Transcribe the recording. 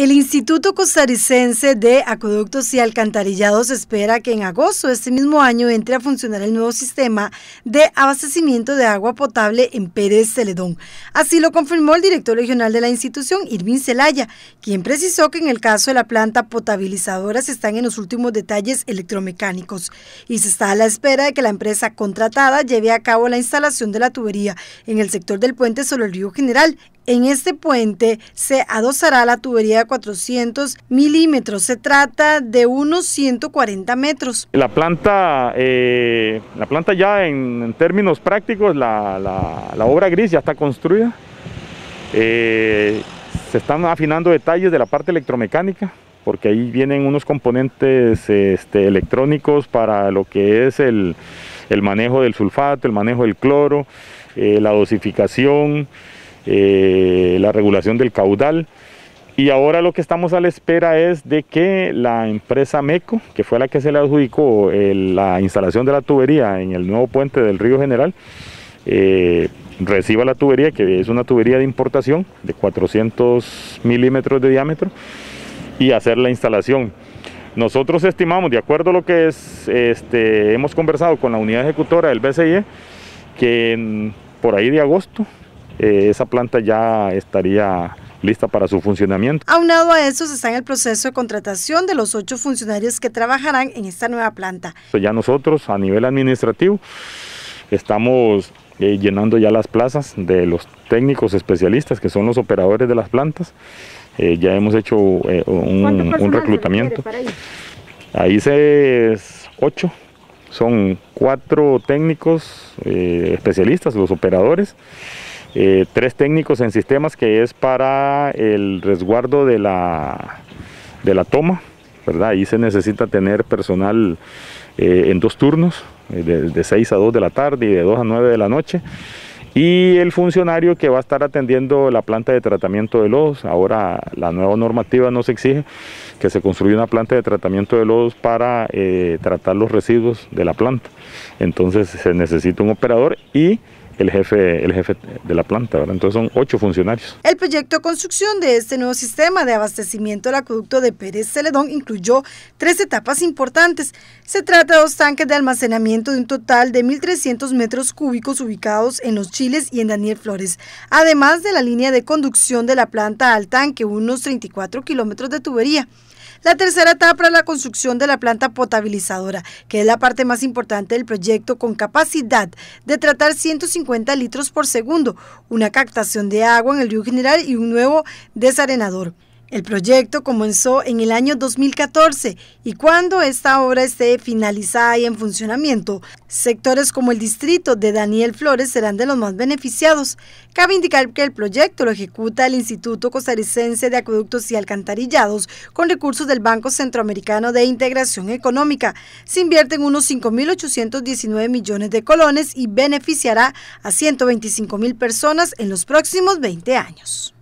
El Instituto Costarricense de Acueductos y Alcantarillados espera que en agosto de este mismo año entre a funcionar el nuevo sistema de abastecimiento de agua potable en Pérez Celedón. Así lo confirmó el director regional de la institución, Irvin Celaya, quien precisó que en el caso de la planta potabilizadora se están en los últimos detalles electromecánicos y se está a la espera de que la empresa contratada lleve a cabo la instalación de la tubería en el sector del puente sobre el río General. En este puente se adosará la tubería 400 milímetros. Se trata de unos 140 metros. La planta, eh, la planta ya en, términos prácticos, la, obra gris ya está construida. Eh, se están afinando detalles de la parte electromecánica porque ahí vienen unos componentes este, electrónicos para lo que es el, manejo del sulfato, el manejo del cloro, eh, la dosificación, la regulación del caudal. Y ahora lo que estamos a la espera es de que la empresa MECO, que fue la que se le adjudicó eh, la instalación de la tubería en el nuevo puente del río General, eh, reciba la tubería, que es una tubería de importación de 400 milímetros de diámetro, y hacer la instalación. Nosotros estimamos, de acuerdo a lo que es, este, hemos conversado con la unidad ejecutora del BCIE, que por ahí de agosto eh, esa planta ya estaría lista para su funcionamiento. Aunado a eso, se está en el proceso de contratación de los ocho funcionarios que trabajarán en esta nueva planta. Ya nosotros, a nivel administrativo, estamos eh, llenando ya las plazas de los técnicos especialistas, que son los operadores de las plantas. Eh, ya hemos hecho eh, un, un, reclutamiento. Ahí se es ocho, son cuatro técnicos especialistas, los operadores. Eh, tres técnicos en sistemas que es para el resguardo de la, de la toma, ¿verdad? Ahí se necesita tener personal eh, en dos turnos, eh, de, de 6 a 2 de la tarde y de 2 a 9 de la noche y el funcionario que va a estar atendiendo la planta de tratamiento de lodos. Ahora la nueva normativa no se exige que se construya una planta de tratamiento de lodos para tratar los residuos de la planta. Entonces se necesita un operador y el jefe, el jefe de la planta. ¿verdad? Entonces son ocho funcionarios. El proyecto de construcción de este nuevo sistema de abastecimiento del acueducto de Pérez Celedón incluyó tres etapas importantes. Se trata de dos tanques de almacenamiento de un total de 1.300 metros cúbicos ubicados en Los Chiles y en Daniel Flores, además de la línea de conducción de la planta al tanque, unos 34 kilómetros de tubería. La tercera etapa es la construcción de la planta potabilizadora, que es la parte más importante del proyecto con capacidad de tratar 150 litros por segundo, una captación de agua en el río General y un nuevo desarenador. El proyecto comenzó en el año 2014 y cuando esta obra esté finalizada y en funcionamiento, sectores como el distrito de Daniel Flores serán de los más beneficiados. Cabe indicar que el proyecto lo ejecuta el Instituto Costarricense de Acueductos y Alcantarillados con recursos del Banco Centroamericano de Integración Económica. Se en unos 5.819 millones de colones y beneficiará a 125.000 personas en los próximos 20 años.